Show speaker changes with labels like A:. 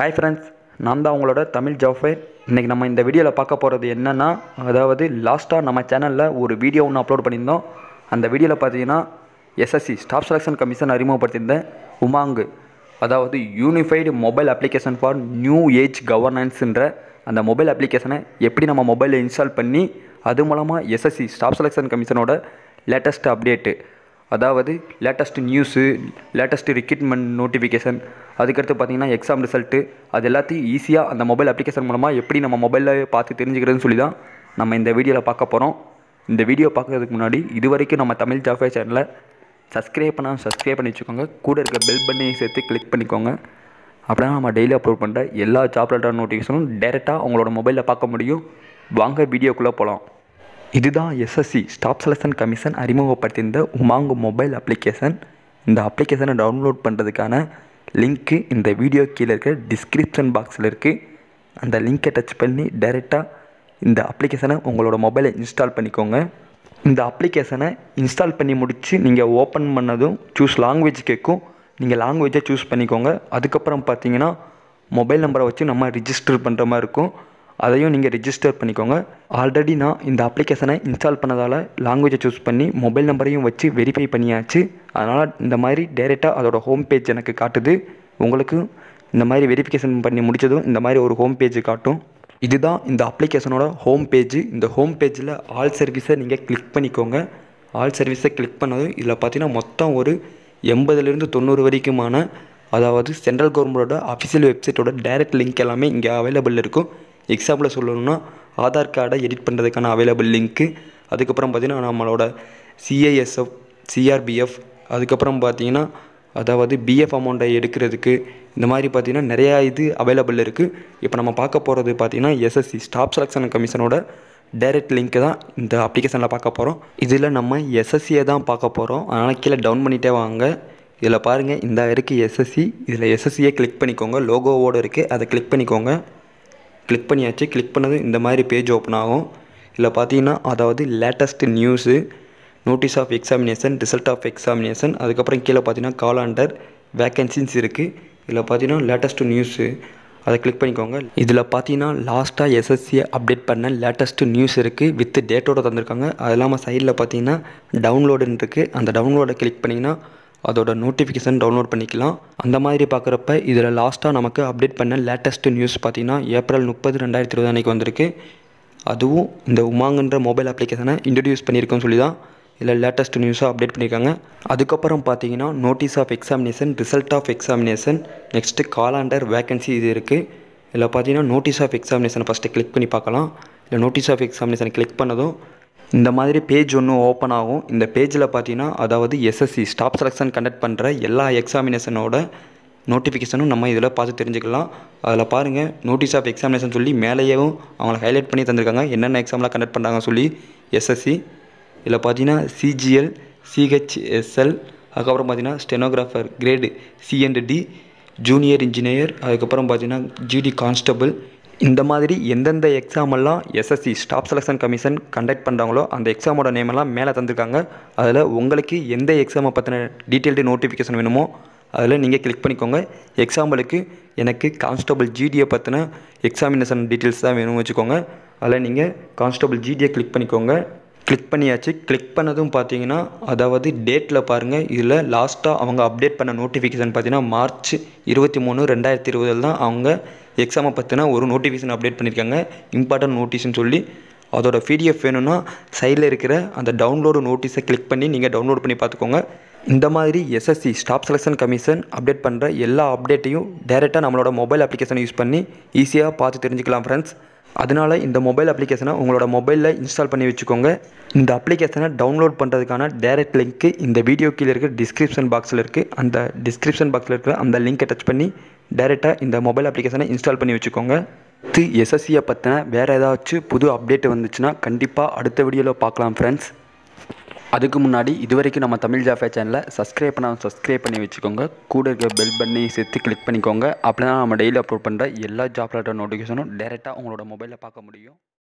A: hi friends நான் தான் உங்களோட தமிழ் ஜாஃபர் இன்றைக்கி நம்ம இந்த வீடியோவில் பார்க்க போகிறது என்னென்னா அதாவது லாஸ்ட்டாக நம்ம சேனலில் ஒரு வீடியோ ஒன்று அப்லோட் பண்ணியிருந்தோம் அந்த வீடியோவில் பார்த்தீங்கன்னா எஸ்எஸ்சி ஸ்டாஃப் செலெக்ஷன் கமிஷன் அறிமுகப்படுத்தியிருந்தேன் உமாங்கு அதாவது unified mobile application for new age கவர்னன்ஸுன்ற அந்த மொபைல் அப்ளிகேஷனை எப்படி நம்ம மொபைலில் இன்ஸ்டால் பண்ணி அது மூலமாக எஸ்எஸ்சி ஸ்டாஃப் செலெக்ஷன் கமிஷனோட லேட்டஸ்ட் அப்டேட்டு அதாவது latest news latest recruitment notification அதுக்கடுத்து பார்த்திங்கன்னா எக்ஸாம் ரிசல்ட்டு அது எல்லாத்தையும் ஈஸியாக அந்த மொபைல் அப்ளிகேஷன் மூலமாக எப்படி நம்ம மொபைலில் பார்த்து தெரிஞ்சுக்கிறதுன்னு சொல்லி தான் நம்ம இந்த வீடியோவில் பார்க்க போகிறோம் இந்த வீடியோ பார்க்குறதுக்கு முன்னாடி இது வரைக்கும் நம்ம தமிழ் ஜாஃபே சேனலில் சப்ஸ்கிரைப் பண்ணால் சப்ஸ்கிரைப் பண்ணி வச்சுக்கோங்க கூட இருக்க பெல் பண்ணி சேர்த்து கிளிக் பண்ணிக்கோங்க அப்படின்னா நம்ம டெய்லி அப்லோட் பண்ணுற எல்லா ஜாப் ரிலேட்டட் நோட்டிஃபிகேஷனும் டேரெக்டாக உங்களோட மொபைலில் பார்க்க முடியும் வாங்க வீடியோக்குள்ளே போகலாம் இதுதான் எஸ்எஸ்சி ஸ்டாப் செலக்ஷன் கமிஷன் அறிமுகப்படுத்தியிருந்த உமாங்கு மொபைல் அப்ளிகேஷன் இந்த அப்ளிகேஷனை டவுன்லோட் பண்ணுறதுக்கான லிங்க்கு இந்த வீடியோ கீழே இருக்கிற டிஸ்கிரிப்ஷன் பாக்ஸில் இருக்குது அந்த லிங்க்கை டச் பண்ணி டைரெக்டாக இந்த அப்ளிகேஷனை உங்களோட மொபைலை இன்ஸ்டால் பண்ணிக்கோங்க இந்த அப்ளிகேஷனை இன்ஸ்டால் பண்ணி முடித்து நீங்கள் ஓப்பன் பண்ணதும் சூஸ் லாங்குவேஜ் கேட்கும் நீங்கள் லாங்குவேஜை சூஸ் பண்ணிக்கோங்க அதுக்கப்புறம் பார்த்தீங்கன்னா மொபைல் நம்பரை வச்சு நம்ம ரிஜிஸ்டர் பண்ணுற மாதிரி இருக்கும் அதையும் நீங்கள் ரிஜிஸ்டர் பண்ணிக்கோங்க ஆல்ரெடி நான் இந்த அப்ளிகேஷனை இன்ஸ்டால் பண்ணதால் லாங்குவேஜை சூஸ் பண்ணி மொபைல் நம்பரையும் வச்சு வெரிஃபை பண்ணியாச்சு அதனால் இந்த மாதிரி டைரெக்டாக அதோடய ஹோம் பேஜ் எனக்கு காட்டுது உங்களுக்கு இந்த மாதிரி வெரிஃபிகேஷன் பண்ணி முடித்ததும் இந்த மாதிரி ஒரு ஹோம் பேஜ் காட்டும் இதுதான் இந்த அப்ளிகேஷனோட ஹோம் பேஜ் இந்த ஹோம் பேஜில் ஆல் சர்வீஸை நீங்கள் கிளிக் பண்ணிக்கோங்க ஆல் சர்வீஸை கிளிக் பண்ணதும் இதில் பார்த்தீங்கன்னா மொத்தம் ஒரு எண்பதுலேருந்து தொண்ணூறு வரைக்குமான அதாவது சென்ட்ரல் கவர்மெண்டோட அஃபிஷியல் வெப்சைட்டோட டைரக்ட் லிங்க் எல்லாமே இங்கே அவைலபிள் இருக்கும் எக்ஸாம்பிளாக சொல்லணும்னா ஆதார் கார்டை எடிட் பண்ணுறதுக்கான அவைலபிள் லிங்க்கு அதுக்கப்புறம் பார்த்திங்கன்னா நம்மளோட சிஐஎஸ்எஃப் சிஆர்பிஎஃப் அதுக்கப்புறம் பார்த்திங்கன்னா அதாவது பிஎஃப் அமௌண்ட்டை எடுக்கிறதுக்கு இந்த மாதிரி பார்த்திங்கன்னா நிறையா இது அவைலபிள் இருக்குது இப்போ நம்ம பார்க்க போகிறது பார்த்திங்கன்னா எஸ்எஸ்சி ஸ்டாஃப் செலெக்ஷன் கமிஷனோட டைரக்ட் லிங்க்கு தான் இந்த அப்ளிகேஷனில் பார்க்க போகிறோம் இதில் நம்ம எஸ்எஸ்சியை தான் பார்க்க போகிறோம் அதனால் கீழே டவுன் பண்ணிகிட்டே வாங்க இதில் பாருங்கள் இந்த இருக்குது எஸ்எஸ்சி இதில் எஸ்எஸ்சியை கிளிக் பண்ணிக்கோங்க லோகோவோடு இருக்குது அதை கிளிக் பண்ணிக்கோங்க கிளிக் பண்ணியாச்சு கிளிக் பண்ணது இந்த மாதிரி பேஜ் ஓப்பன் ஆகும் இதில் பார்த்தீங்கன்னா அதாவது latest news notice of examination result of examination அதுக்கப்புறம் கீழே பார்த்தீங்கன்னா காலாண்டர் வேக்கன்சின்ஸ் இருக்குது இதில் பார்த்தீங்கன்னா லேட்டஸ்ட்டு நியூஸு அதை கிளிக் பண்ணிக்கோங்க இதில் பார்த்தீங்கன்னா லாஸ்ட்டாக எஸ்எஸ்சியை அப்டேட் பண்ண லேட்டஸ்ட்டு நியூஸ் இருக்குது வித் டேட்டோட தந்திருக்காங்க அது இல்லாமல் சைடில் பார்த்தீங்கன்னா டவுன்லோடுன்னு இருக்குது அந்த டவுன்லோடை கிளிக் பண்ணிங்கன்னா அதோட நோட்டிஃபிகேஷன் டவுன்லோட் பண்ணிக்கலாம் அந்த மாதிரி பார்க்குறப்ப இதில் லாஸ்ட்டாக நமக்கு அப்டேட் பண்ண லேட்டஸ்ட்டு நியூஸ் பார்த்திங்கன்னா ஏப்ரல் முப்பது ரெண்டாயிரத்தி இருபது அன்றைக்கி வந்திருக்கு அதுவும் இந்த உமாங்கன்ற மொபைல் அப்ளிகேஷனை இன்ட்ரடியூஸ் பண்ணியிருக்கோன்னு சொல்லி தான் இதில் லேட்டஸ்ட் நியூஸாக அப்டேட் பண்ணியிருக்காங்க அதுக்கப்புறம் பார்த்தீங்கன்னா notice of examination result of examination next calendar vacancy இது இருக்குது இதில் பார்த்தீங்கன்னா நோட்டீஸ் ஆஃப் எக்ஸாமினேஷனை ஃபஸ்ட்டு கிளிக் பண்ணி பார்க்கலாம் இல்லை நோட்டீஸ் ஆஃப் எக்ஸாமினேஷனை கிளிக் பண்ணதும் இந்த மாதிரி பேஜ் ஒன்று ஓப்பன் ஆகும் இந்த பேஜில் பார்த்தீங்கன்னா அதாவது எஸ்எஸ்சி ஸ்டாப் செலெக்ஷன் கண்டக்ட் பண்ணுற எல்லா எக்ஸாமினேஷனோட நோட்டிஃபிகேஷனும் நம்ம இதில் பார்த்து தெரிஞ்சுக்கலாம் அதில் பாருங்கள் நோட்டீஸ் ஆஃப் எக்ஸாமினேஷன் சொல்லி மேலேயும் அவங்கள ஹைலைட் பண்ணி தந்திருக்காங்க என்னென்ன எக்ஸாம்லாம் கண்டக்ட் பண்ணுறாங்க சொல்லி எஸ்எஸ்சி இதில் பார்த்தீங்கன்னா சிஜிஎல் சிஹெச்எஸ்எல் அதுக்கப்புறம் பார்த்தீங்கன்னா stenographer grade C and D junior engineer அதுக்கப்புறம் பார்த்தீங்கன்னா ஜிடி கான்ஸ்டபுள் இந்த மாதிரி எந்தெந்த எக்ஸாமெல்லாம் SSC staff selection commission conduct பண்ணுறாங்களோ அந்த எக்ஸாமோட நேம் எல்லாம் மேலே தந்திருக்காங்க அதில் உங்களுக்கு எந்த எக்ஸாமை பற்றின டீட்டெயில்டு நோட்டிஃபிகேஷன் வேணுமோ அதில் நீங்கள் கிளிக் பண்ணிக்கோங்க எக்ஸாம்பிளுக்கு எனக்கு கான்ஸ்டபுள் ஜிடியை பற்றின எக்ஸாமினேஷன் டீட்டெயில்ஸ் தான் வேணும்னு வச்சுக்கோங்க அதில் நீங்கள் கான்ஸ்டபுள் ஜிடியை கிளிக் பண்ணிக்கோங்க கிளிக் பண்ணியாச்சு கிளிக் பண்ணதும் பார்த்தீங்கன்னா அதாவது டேட்டில் பாருங்கள் இதில் லாஸ்ட்டாக அவங்க அப்டேட் பண்ண நோட்டிஃபிகேஷன் பார்த்தீங்கன்னா மார்ச் இருபத்தி மூணு ரெண்டாயிரத்தி இருபதில் தான் அவங்க எக்ஸாமை பற்றினா ஒரு நோட்டிஃபிகேஷன் அப்டேட் பண்ணியிருக்காங்க இம்பார்ட்டன்ட் நோட்டீஸ்னு சொல்லி அதோட பிடிஎஃப் வேணும்னா சைடில் இருக்கிற அந்த டவுன்லோடு நோட்டீஸை கிளிக் பண்ணி நீங்கள் டவுன்லோட் பண்ணி பார்த்துக்கோங்க இந்த மாதிரி SSC staff selection commission update பண்ணுற எல்லா அப்டேட்டையும் டேரெக்டாக நம்மளோட மொபைல் அப்ளிகேஷனை யூஸ் பண்ணி ஈஸியாக பார்த்து தெரிஞ்சுக்கலாம் ஃப்ரெண்ட்ஸ் அதனால் இந்த மொபைல் அப்ளிகேஷனை உங்களோட மொபைலில் இன்ஸ்டால் பண்ணி வச்சுக்கோங்க இந்த அப்ளிகேஷனை டவுன்லோட் பண்ணுறதுக்கான டேரக்ட் லிங்க்கு இந்த வீடியோ கீழே இருக்கிற டிஸ்கிரிப்ஷன் பாக்ஸில் இருக்குது அந்த டிஸ்கிரிப்ஷன் பாக்ஸில் இருக்கிற அந்த லிங்க்கை டச் பண்ணி டேரெக்டாக இந்த மொபைல் அப்ளிகேஷனை இன்ஸ்டால் பண்ணி வச்சுக்கோங்க அடுத்து எஸ்எஸ்சியை பற்றின வேறு ஏதாச்சும் புது அப்டேட் வந்துச்சுன்னா கண்டிப்பாக அடுத்த வீடியோவில் பார்க்கலாம் ஃப்ரெண்ட்ஸ் அதுக்கு முன்னாடி இது வரைக்கும் நம்ம தமிழ் ஜாஃபே சேனலை சப்ஸ்கிரைப் பண்ணாமல் சப்ஸ்கிரைப் பண்ணி வச்சுக்கோங்க கூட இருக்க பெல் பண்ணி சேர்த்து கிளிக் பண்ணிக்கோங்க அப்படின்னா நம்ம டெய்லி அப்லோட் பண்ணுற எல்லா ஜாப் ரிலேட்டட் நோட்டிஃபிகேஷனும் டேரெக்டாக உங்களோட மொபைலில் பார்க்க முடியும்